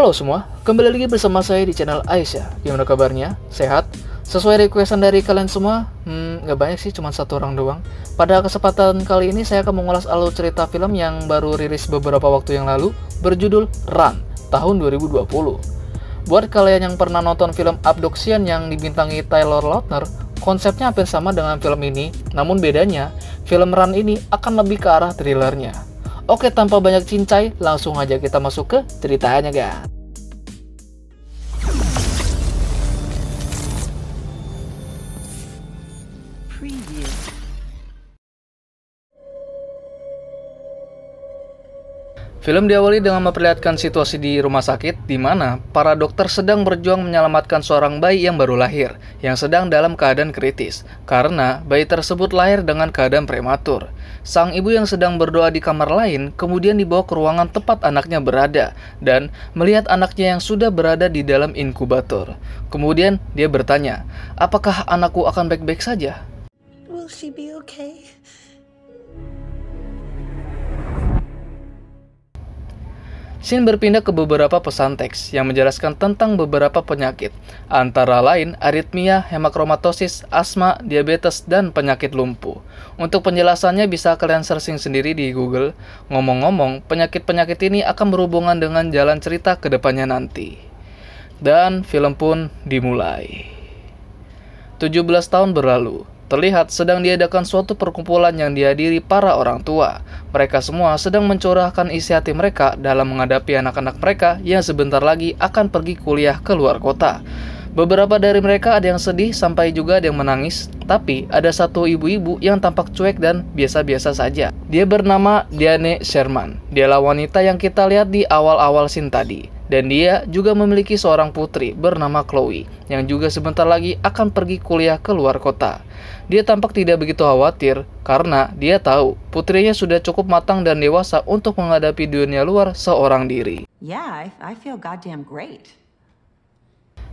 Halo semua, kembali lagi bersama saya di channel Aisyah. Gimana kabarnya? Sehat? Sesuai requestan dari kalian semua? Hmm, gak banyak sih, cuma satu orang doang. Pada kesempatan kali ini saya akan mengulas alur cerita film yang baru rilis beberapa waktu yang lalu, berjudul Run, tahun 2020. Buat kalian yang pernah nonton film Abduction yang dibintangi Taylor Lautner, konsepnya hampir sama dengan film ini, namun bedanya, film Run ini akan lebih ke arah thrillernya. Oke, tanpa banyak cincai, langsung aja kita masuk ke ceritanya, guys. Film diawali dengan memperlihatkan situasi di rumah sakit di mana para dokter sedang berjuang menyelamatkan seorang bayi yang baru lahir yang sedang dalam keadaan kritis karena bayi tersebut lahir dengan keadaan prematur. Sang ibu yang sedang berdoa di kamar lain kemudian dibawa ke ruangan tempat anaknya berada dan melihat anaknya yang sudah berada di dalam inkubator. Kemudian dia bertanya, "Apakah anakku akan baik-baik saja?" Will she be okay? Shin berpindah ke beberapa pesan teks yang menjelaskan tentang beberapa penyakit, antara lain aritmia, hemakromatosis, asma, diabetes, dan penyakit lumpuh. Untuk penjelasannya bisa kalian searching sendiri di Google. Ngomong-ngomong, penyakit-penyakit ini akan berhubungan dengan jalan cerita kedepannya nanti. Dan film pun dimulai. 17 tahun berlalu, Terlihat sedang diadakan suatu perkumpulan yang dihadiri para orang tua. Mereka semua sedang mencurahkan isi hati mereka dalam menghadapi anak-anak mereka yang sebentar lagi akan pergi kuliah ke luar kota. Beberapa dari mereka ada yang sedih sampai juga ada yang menangis, tapi ada satu ibu-ibu yang tampak cuek dan biasa-biasa saja. Dia bernama Diane Sherman. Dialah wanita yang kita lihat di awal-awal scene tadi. Dan dia juga memiliki seorang putri bernama Chloe yang juga sebentar lagi akan pergi kuliah ke luar kota. Dia tampak tidak begitu khawatir karena dia tahu putrinya sudah cukup matang dan dewasa untuk menghadapi dunia luar seorang diri. Yeah, I, feel goddamn great.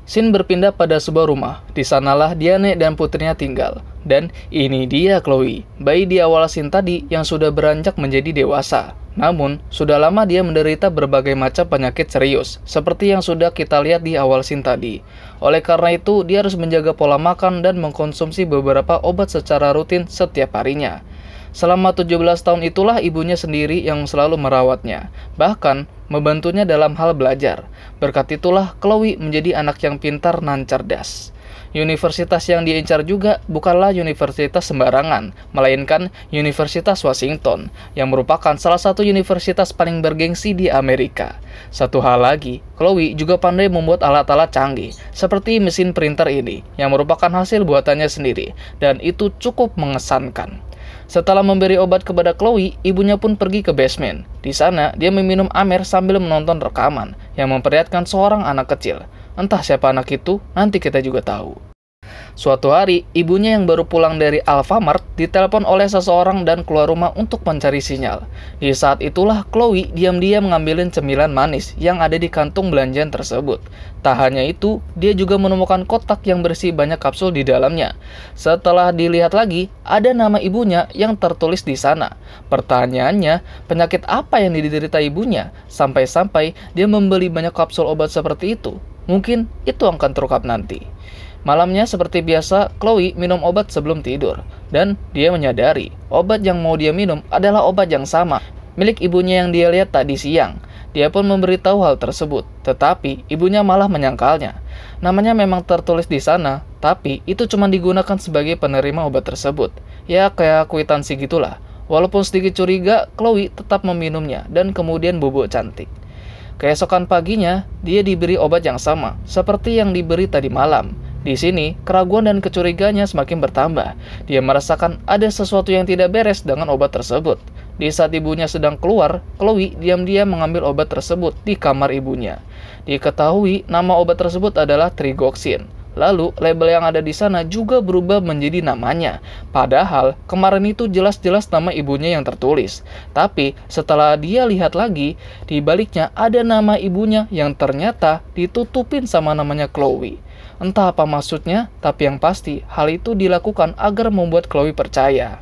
Sin berpindah pada sebuah rumah. Di sanalah Diane dan putrinya tinggal. Dan ini dia Chloe, bayi di awal Sin tadi yang sudah beranjak menjadi dewasa. Namun, sudah lama dia menderita berbagai macam penyakit serius, seperti yang sudah kita lihat di awal sin tadi. Oleh karena itu, dia harus menjaga pola makan dan mengkonsumsi beberapa obat secara rutin setiap harinya. Selama 17 tahun itulah ibunya sendiri yang selalu merawatnya, bahkan membantunya dalam hal belajar. Berkat itulah Chloe menjadi anak yang pintar dan cerdas. Universitas yang diincar juga bukanlah universitas sembarangan, melainkan Universitas Washington, yang merupakan salah satu universitas paling bergengsi di Amerika. Satu hal lagi, Chloe juga pandai membuat alat-alat canggih, seperti mesin printer ini, yang merupakan hasil buatannya sendiri, dan itu cukup mengesankan. Setelah memberi obat kepada Chloe, ibunya pun pergi ke basement. Di sana, dia meminum amer sambil menonton rekaman yang memperlihatkan seorang anak kecil. Entah siapa anak itu, nanti kita juga tahu. Suatu hari, ibunya yang baru pulang dari Alfamart ditelepon oleh seseorang dan keluar rumah untuk mencari sinyal. Di saat itulah Chloe diam-diam mengambilin cemilan manis yang ada di kantung belanjaan tersebut. Tak hanya itu, dia juga menemukan kotak yang bersih banyak kapsul di dalamnya. Setelah dilihat lagi, ada nama ibunya yang tertulis di sana. Pertanyaannya, penyakit apa yang diderita ibunya? Sampai-sampai dia membeli banyak kapsul obat seperti itu. Mungkin itu akan terungkap nanti. Malamnya seperti biasa, Chloe minum obat sebelum tidur. Dan dia menyadari, obat yang mau dia minum adalah obat yang sama, milik ibunya yang dia lihat tadi siang. Dia pun memberitahu hal tersebut, tetapi ibunya malah menyangkalnya. Namanya memang tertulis di sana, tapi itu cuma digunakan sebagai penerima obat tersebut. Ya kayak kwitansi gitulah. Walaupun sedikit curiga, Chloe tetap meminumnya dan kemudian bubuk cantik. Keesokan paginya, dia diberi obat yang sama, seperti yang diberi tadi malam. Di sini, keraguan dan kecurigaannya semakin bertambah. Dia merasakan ada sesuatu yang tidak beres dengan obat tersebut. Di saat ibunya sedang keluar, Chloe diam-diam mengambil obat tersebut di kamar ibunya. Diketahui nama obat tersebut adalah trigoxin. Lalu, label yang ada di sana juga berubah menjadi namanya. Padahal, kemarin itu jelas-jelas nama ibunya yang tertulis. Tapi, setelah dia lihat lagi, di baliknya ada nama ibunya yang ternyata ditutupin sama namanya Chloe. Entah apa maksudnya, tapi yang pasti hal itu dilakukan agar membuat Chloe percaya.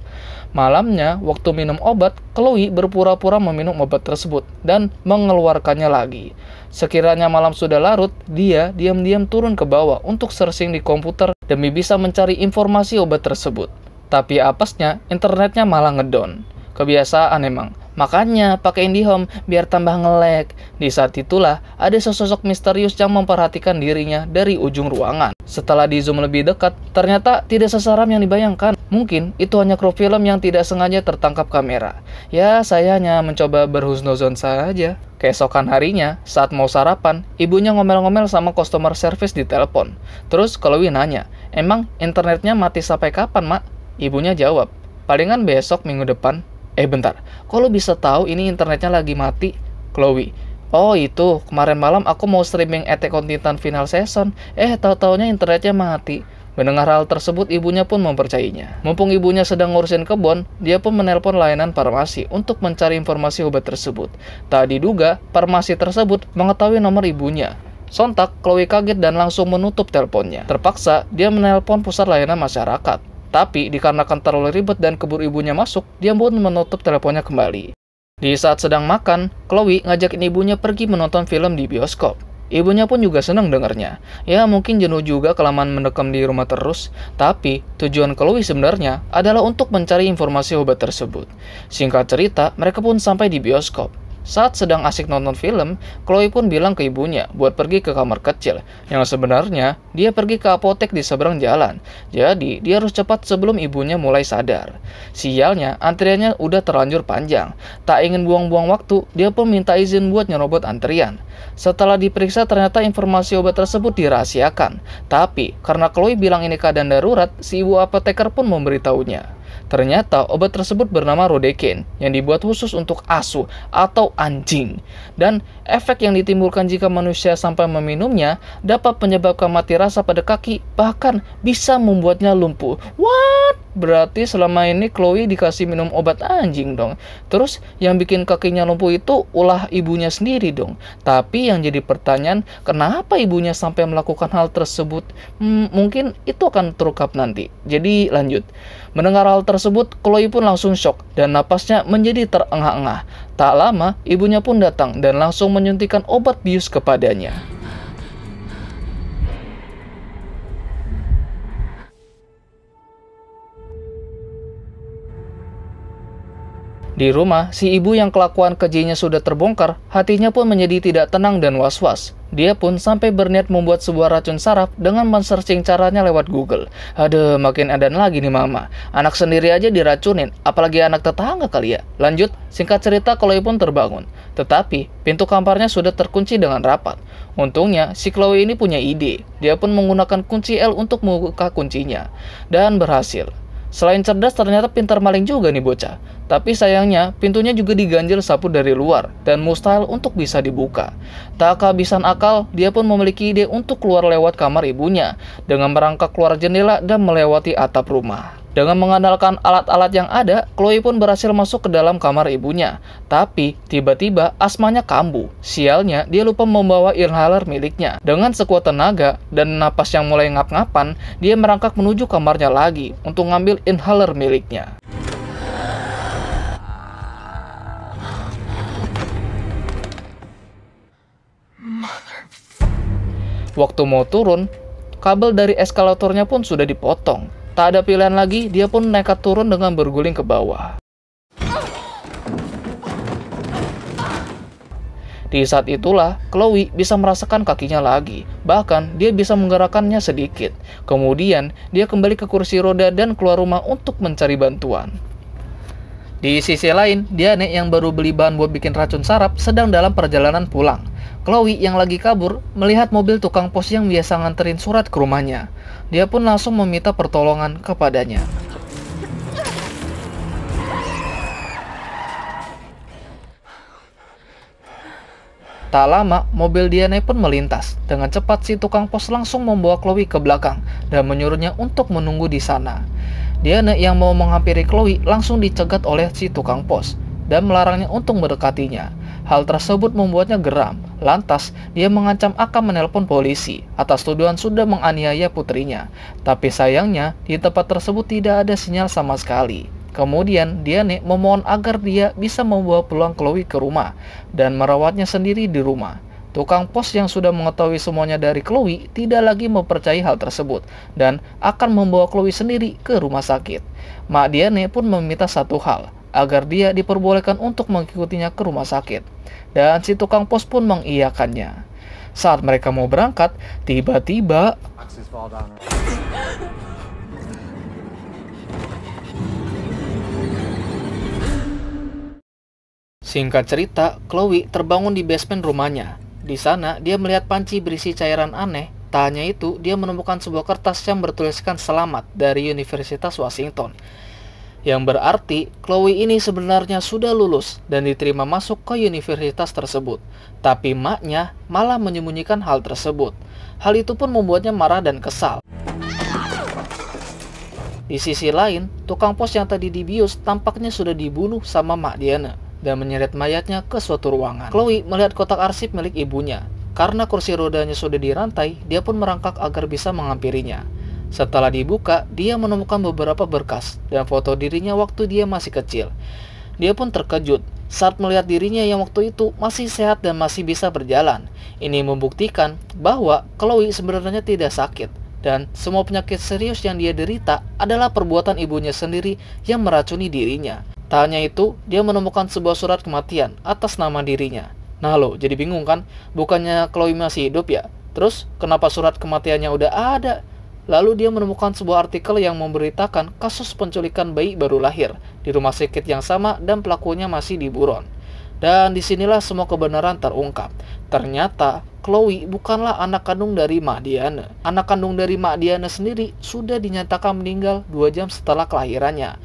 Malamnya, waktu minum obat, Chloe berpura-pura meminum obat tersebut dan mengeluarkannya lagi. Sekiranya malam sudah larut, dia diam-diam turun ke bawah untuk searching di komputer demi bisa mencari informasi obat tersebut. Tapi apesnya, internetnya malah ngedon. Kebiasaan emang. Makanya pakai IndiHome biar tambah ngelek. Di saat itulah ada sosok misterius yang memperhatikan dirinya dari ujung ruangan. Setelah di zoom lebih dekat, ternyata tidak seseram yang dibayangkan. Mungkin itu hanya kru film yang tidak sengaja tertangkap kamera. Ya, saya hanya mencoba berhusnuzon saja. Keesokan harinya, saat mau sarapan, ibunya ngomel-ngomel sama customer service di telepon. Terus kalau Chloe nanya, emang internetnya mati sampai kapan, Mak? Ibunya jawab, palingan besok minggu depan. Eh bentar, kok lo bisa tahu ini internetnya lagi mati? Chloe, Oh itu, kemarin malam aku mau streaming Attack e on Titan final season. Eh, tahu-taunya internetnya mati. Mendengar hal tersebut, ibunya pun mempercayainya. Mumpung ibunya sedang ngurusin kebun, dia pun menelpon layanan farmasi untuk mencari informasi obat tersebut. Tak diduga, farmasi tersebut mengetahui nomor ibunya. Sontak, Chloe kaget dan langsung menutup teleponnya. Terpaksa, dia menelpon pusat layanan masyarakat. Tapi dikarenakan terlalu ribet dan keburu ibunya masuk, dia pun menutup teleponnya kembali. Di saat sedang makan, Chloe ngajakin ibunya pergi menonton film di bioskop. Ibunya pun juga senang dengarnya. Ya mungkin jenuh juga kelamaan mendekam di rumah terus, tapi tujuan Chloe sebenarnya adalah untuk mencari informasi obat tersebut. Singkat cerita, mereka pun sampai di bioskop. Saat sedang asik nonton film, Chloe pun bilang ke ibunya buat pergi ke kamar kecil, yang sebenarnya dia pergi ke apotek di seberang jalan. Jadi, dia harus cepat sebelum ibunya mulai sadar. Sialnya, antriannya udah terlanjur panjang. Tak ingin buang-buang waktu, dia pun minta izin buat nyerobot antrian. Setelah diperiksa, ternyata informasi obat tersebut dirahasiakan. Tapi, karena Chloe bilang ini keadaan darurat, si ibu apoteker pun memberitahunya. Ternyata obat tersebut bernama Rodekin yang dibuat khusus untuk asu atau anjing. Dan efek yang ditimbulkan jika manusia sampai meminumnya dapat menyebabkan mati rasa pada kaki bahkan bisa membuatnya lumpuh. What? berarti selama ini Chloe dikasih minum obat anjing dong. Terus yang bikin kakinya lumpuh itu ulah ibunya sendiri dong. Tapi yang jadi pertanyaan, kenapa ibunya sampai melakukan hal tersebut? Hmm, mungkin itu akan terungkap nanti. Jadi lanjut. Mendengar hal tersebut, Chloe pun langsung shock dan napasnya menjadi terengah-engah. Tak lama, ibunya pun datang dan langsung menyuntikkan obat bius kepadanya. Di rumah, si ibu yang kelakuan kejinya sudah terbongkar, hatinya pun menjadi tidak tenang dan was-was. Dia pun sampai berniat membuat sebuah racun saraf dengan men-searching caranya lewat Google. Aduh, makin adan lagi nih mama. Anak sendiri aja diracunin, apalagi anak tetangga kali ya. Lanjut, singkat cerita Chloe pun terbangun. Tetapi, pintu kamarnya sudah terkunci dengan rapat. Untungnya, si Chloe ini punya ide. Dia pun menggunakan kunci L untuk membuka kuncinya. Dan berhasil. Selain cerdas, ternyata pintar maling juga nih bocah. Tapi sayangnya, pintunya juga diganjil sapu dari luar dan mustahil untuk bisa dibuka. Tak kehabisan akal, dia pun memiliki ide untuk keluar lewat kamar ibunya dengan merangkak keluar jendela dan melewati atap rumah. Dengan mengandalkan alat-alat yang ada, Chloe pun berhasil masuk ke dalam kamar ibunya. Tapi, tiba-tiba asmanya kambuh. Sialnya, dia lupa membawa inhaler miliknya. Dengan sekuat tenaga dan napas yang mulai ngap-ngapan, dia merangkak menuju kamarnya lagi untuk ngambil inhaler miliknya. Waktu mau turun, kabel dari eskalatornya pun sudah dipotong. Tak ada pilihan lagi, dia pun nekat turun dengan berguling ke bawah. Di saat itulah, Chloe bisa merasakan kakinya lagi. Bahkan, dia bisa menggerakkannya sedikit. Kemudian, dia kembali ke kursi roda dan keluar rumah untuk mencari bantuan. Di sisi lain, Diane yang baru beli bahan buat bikin racun sarap sedang dalam perjalanan pulang. Chloe yang lagi kabur melihat mobil tukang pos yang biasa nganterin surat ke rumahnya. Dia pun langsung meminta pertolongan kepadanya. Tak lama, mobil Diane pun melintas. Dengan cepat, si tukang pos langsung membawa Chloe ke belakang dan menyuruhnya untuk menunggu di sana. Diana yang mau menghampiri Chloe langsung dicegat oleh si tukang pos dan melarangnya untuk mendekatinya. Hal tersebut membuatnya geram. Lantas, dia mengancam akan menelpon polisi atas tuduhan sudah menganiaya putrinya. Tapi sayangnya, di tempat tersebut tidak ada sinyal sama sekali. Kemudian, Diane memohon agar dia bisa membawa pulang Chloe ke rumah dan merawatnya sendiri di rumah. Tukang pos yang sudah mengetahui semuanya dari Chloe tidak lagi mempercayai hal tersebut dan akan membawa Chloe sendiri ke rumah sakit. Mak Diane pun meminta satu hal, agar dia diperbolehkan untuk mengikutinya ke rumah sakit. Dan si tukang pos pun mengiyakannya. Saat mereka mau berangkat, tiba-tiba... Singkat cerita, Chloe terbangun di basement rumahnya di sana, dia melihat panci berisi cairan aneh. Tak hanya itu, dia menemukan sebuah kertas yang bertuliskan selamat dari Universitas Washington. Yang berarti, Chloe ini sebenarnya sudah lulus dan diterima masuk ke universitas tersebut. Tapi maknya malah menyembunyikan hal tersebut. Hal itu pun membuatnya marah dan kesal. Di sisi lain, tukang pos yang tadi dibius tampaknya sudah dibunuh sama Mak Diana dan menyeret mayatnya ke suatu ruangan. Chloe melihat kotak arsip milik ibunya. Karena kursi rodanya sudah dirantai, dia pun merangkak agar bisa menghampirinya. Setelah dibuka, dia menemukan beberapa berkas dan foto dirinya waktu dia masih kecil. Dia pun terkejut saat melihat dirinya yang waktu itu masih sehat dan masih bisa berjalan. Ini membuktikan bahwa Chloe sebenarnya tidak sakit dan semua penyakit serius yang dia derita adalah perbuatan ibunya sendiri yang meracuni dirinya. Tak hanya itu, dia menemukan sebuah surat kematian atas nama dirinya. Nah lo, jadi bingung kan? Bukannya Chloe masih hidup ya? Terus, kenapa surat kematiannya udah ada? Lalu dia menemukan sebuah artikel yang memberitakan kasus penculikan bayi baru lahir di rumah sakit yang sama dan pelakunya masih di buron. Dan disinilah semua kebenaran terungkap. Ternyata Chloe bukanlah anak kandung dari Mak Diana. Anak kandung dari Mak Diana sendiri sudah dinyatakan meninggal dua jam setelah kelahirannya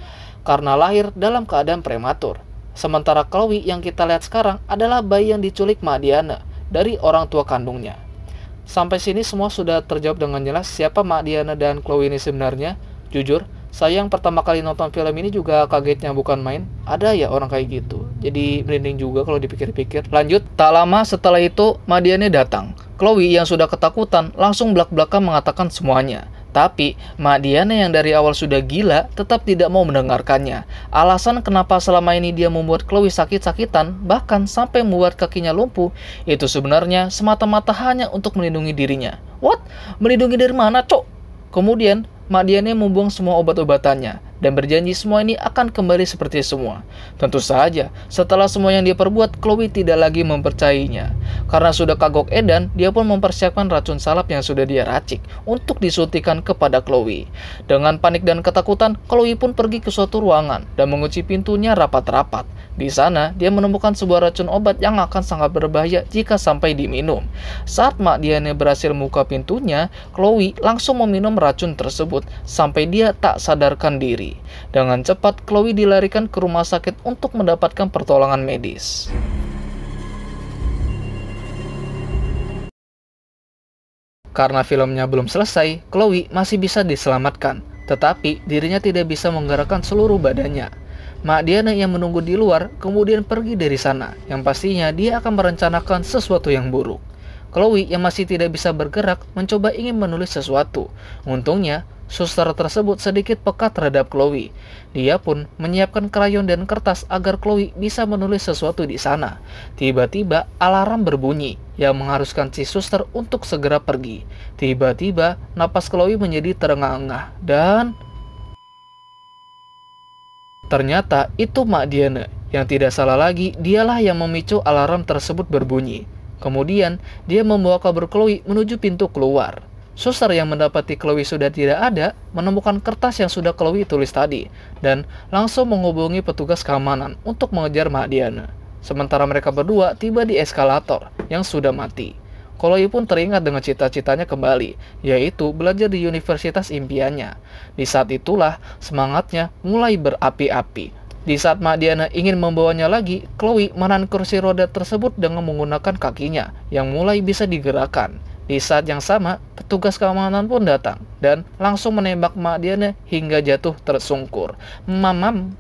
karena lahir dalam keadaan prematur. Sementara Chloe yang kita lihat sekarang adalah bayi yang diculik Madiana dari orang tua kandungnya. Sampai sini semua sudah terjawab dengan jelas siapa Madiana dan Chloe ini sebenarnya. Jujur, saya yang pertama kali nonton film ini juga kagetnya bukan main. Ada ya orang kayak gitu. Jadi merinding juga kalau dipikir-pikir. Lanjut, tak lama setelah itu Madiana datang. Chloe yang sudah ketakutan langsung belak-belakan mengatakan semuanya. Tapi, Mak Diana yang dari awal sudah gila tetap tidak mau mendengarkannya. Alasan kenapa selama ini dia membuat Chloe sakit-sakitan, bahkan sampai membuat kakinya lumpuh, itu sebenarnya semata-mata hanya untuk melindungi dirinya. What? Melindungi dari mana, cok? Kemudian, Mak Diana membuang semua obat-obatannya dan berjanji semua ini akan kembali seperti semua. Tentu saja, setelah semua yang dia perbuat, Chloe tidak lagi mempercayainya. Karena sudah kagok edan, dia pun mempersiapkan racun salap yang sudah dia racik untuk disuntikan kepada Chloe. Dengan panik dan ketakutan, Chloe pun pergi ke suatu ruangan dan mengunci pintunya rapat-rapat. Di sana, dia menemukan sebuah racun obat yang akan sangat berbahaya jika sampai diminum. Saat Mak Diane berhasil membuka pintunya, Chloe langsung meminum racun tersebut sampai dia tak sadarkan diri. Dengan cepat, Chloe dilarikan ke rumah sakit untuk mendapatkan pertolongan medis. Karena filmnya belum selesai, Chloe masih bisa diselamatkan, tetapi dirinya tidak bisa menggerakkan seluruh badannya. Mak Diana yang menunggu di luar kemudian pergi dari sana, yang pastinya dia akan merencanakan sesuatu yang buruk. Chloe yang masih tidak bisa bergerak mencoba ingin menulis sesuatu. Untungnya, suster tersebut sedikit peka terhadap Chloe. Dia pun menyiapkan krayon dan kertas agar Chloe bisa menulis sesuatu di sana. Tiba-tiba alarm berbunyi yang mengharuskan si suster untuk segera pergi. Tiba-tiba napas Chloe menjadi terengah-engah dan ternyata itu Mak Diana. Yang tidak salah lagi, dialah yang memicu alarm tersebut berbunyi. Kemudian, dia membawa kabur Chloe menuju pintu keluar. Suster yang mendapati Chloe sudah tidak ada, menemukan kertas yang sudah Chloe tulis tadi, dan langsung menghubungi petugas keamanan untuk mengejar Mak Diana. Sementara mereka berdua tiba di eskalator yang sudah mati. Chloe pun teringat dengan cita-citanya kembali, yaitu belajar di universitas impiannya. Di saat itulah semangatnya mulai berapi-api di saat Madiana ingin membawanya lagi, Chloe menahan kursi roda tersebut dengan menggunakan kakinya yang mulai bisa digerakkan. Di saat yang sama, petugas keamanan pun datang dan langsung menembak Madiana hingga jatuh tersungkur. Mamam.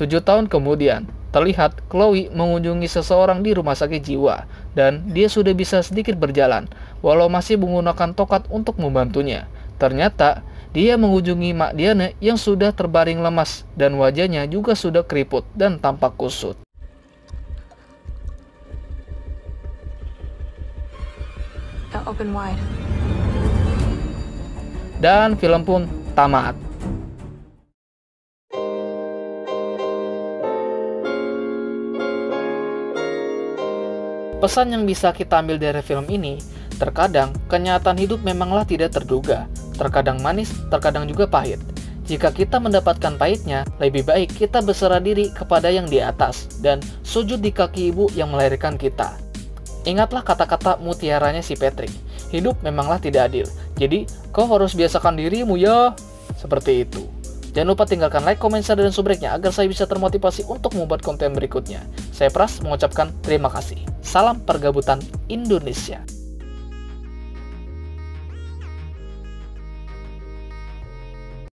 Tujuh tahun kemudian, terlihat Chloe mengunjungi seseorang di rumah sakit jiwa dan dia sudah bisa sedikit berjalan walau masih menggunakan tokat untuk membantunya. Ternyata, dia mengunjungi Mak Diana yang sudah terbaring lemas dan wajahnya juga sudah keriput dan tampak kusut. Dan film pun tamat. Pesan yang bisa kita ambil dari film ini, terkadang kenyataan hidup memanglah tidak terduga, terkadang manis, terkadang juga pahit. Jika kita mendapatkan pahitnya, lebih baik kita berserah diri kepada yang di atas dan sujud di kaki ibu yang melahirkan kita. Ingatlah kata-kata mutiaranya si Patrick, hidup memanglah tidak adil, jadi kau harus biasakan dirimu ya, seperti itu. Jangan lupa tinggalkan like, komen, share, dan subreknya agar saya bisa termotivasi untuk membuat konten berikutnya. Saya Pras mengucapkan terima kasih. Salam pergabutan Indonesia.